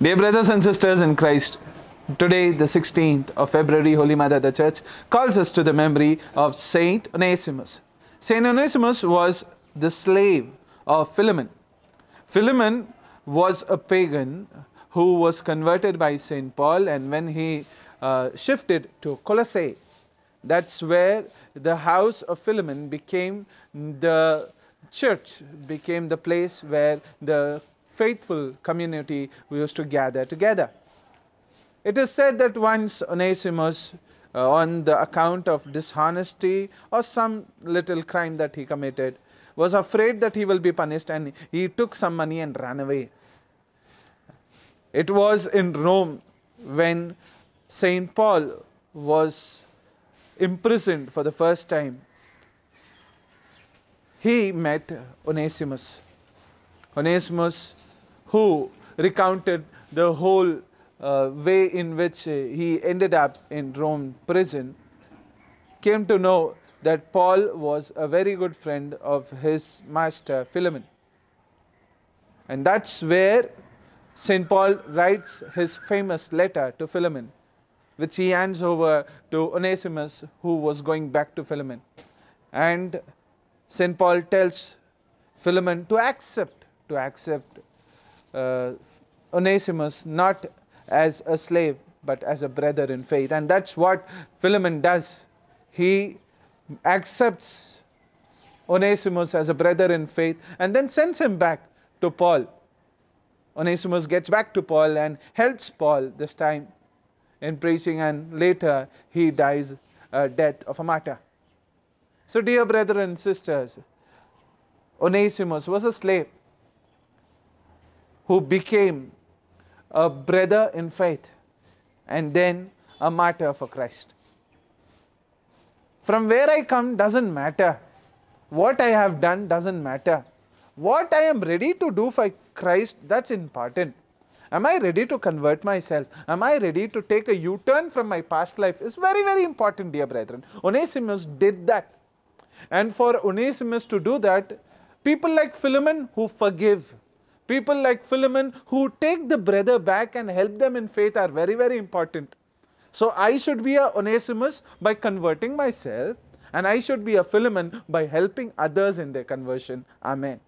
Dear brothers and sisters in Christ, today, the 16th of February, Holy Mother the Church calls us to the memory of Saint Onesimus. Saint Onesimus was the slave of Philemon. Philemon was a pagan who was converted by Saint Paul, and when he uh, shifted to Colossae, that's where the house of Philemon became the church, became the place where the faithful community we used to gather together. It is said that once Onesimus, uh, on the account of dishonesty or some little crime that he committed, was afraid that he will be punished and he took some money and ran away. It was in Rome when St. Paul was imprisoned for the first time. He met Onesimus. Onesimus who recounted the whole uh, way in which uh, he ended up in Rome prison, came to know that Paul was a very good friend of his master Philemon. And that's where St. Paul writes his famous letter to Philemon, which he hands over to Onesimus, who was going back to Philemon. And St. Paul tells Philemon to accept, to accept uh, Onesimus not as a slave but as a brother in faith. And that's what Philemon does. He accepts Onesimus as a brother in faith and then sends him back to Paul. Onesimus gets back to Paul and helps Paul this time in preaching, and later he dies a death of a martyr. So, dear brothers and sisters, Onesimus was a slave who became a brother in faith and then a martyr for Christ. From where I come doesn't matter. What I have done doesn't matter. What I am ready to do for Christ, that's important. Am I ready to convert myself? Am I ready to take a U turn from my past life? Is very, very important, dear brethren. Onesimus did that. And for Onesimus to do that, people like Philemon who forgive, People like Philemon who take the brother back and help them in faith are very, very important. So I should be a Onesimus by converting myself and I should be a Philemon by helping others in their conversion. Amen.